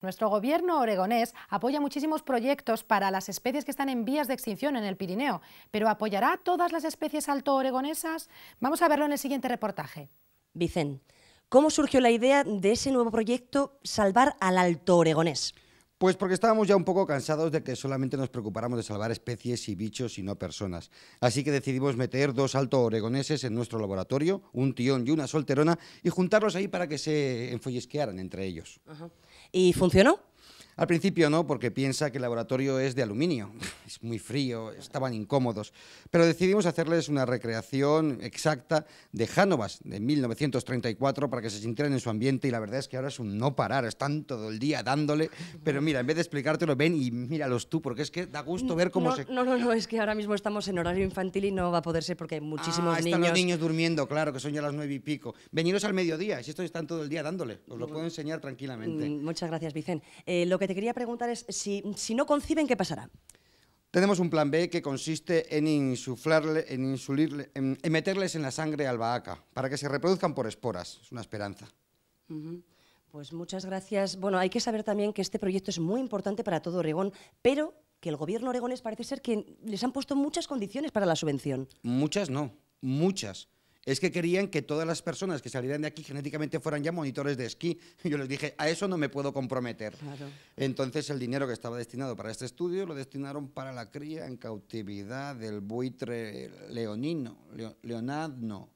Nuestro gobierno oregonés apoya muchísimos proyectos para las especies que están en vías de extinción en el Pirineo, pero ¿apoyará a todas las especies alto-oregonesas? Vamos a verlo en el siguiente reportaje. Vicen, ¿cómo surgió la idea de ese nuevo proyecto Salvar al Alto Oregonés? Pues porque estábamos ya un poco cansados de que solamente nos preocupáramos de salvar especies y bichos y no personas. Así que decidimos meter dos alto oregoneses en nuestro laboratorio, un tión y una solterona, y juntarlos ahí para que se enfollesquearan entre ellos. ¿Y funcionó? Al principio no, porque piensa que el laboratorio es de aluminio, es muy frío, estaban incómodos, pero decidimos hacerles una recreación exacta de Janovas, de 1934 para que se sintieran en su ambiente y la verdad es que ahora es un no parar, están todo el día dándole, pero mira, en vez de explicártelo, ven y míralos tú, porque es que da gusto ver cómo se... No, no, no, es que ahora mismo estamos en horario infantil y no va a poder ser porque hay muchísimos ah, están niños... los niños durmiendo, claro, que son ya las nueve y pico. Veniros al mediodía, si estos están todo el día dándole, os lo puedo enseñar tranquilamente. Mm, muchas gracias, Vicente. Eh, lo que te quería preguntar es si, no conciben, ¿qué pasará? Tenemos un plan B que consiste en insuflarle, en en, meterles en la sangre albahaca para que se reproduzcan por esporas. Es una esperanza. Pues muchas gracias. Bueno, hay que saber también que este proyecto es muy importante para todo Oregón, pero que el gobierno oregones parece ser que les han puesto muchas condiciones para la subvención. Muchas no, muchas es que querían que todas las personas que salieran de aquí genéticamente fueran ya monitores de esquí. Yo les dije, a eso no me puedo comprometer. Entonces el dinero que estaba destinado para este estudio lo destinaron para la cría en cautividad del buitre leonino, leonadno,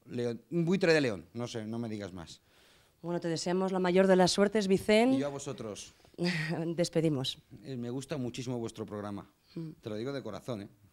un buitre de león, no sé, no me digas más. Bueno, te deseamos la mayor de las suertes, Vicente. Y yo a vosotros. Despedimos. Eh, me gusta muchísimo vuestro programa. Mm. Te lo digo de corazón, ¿eh?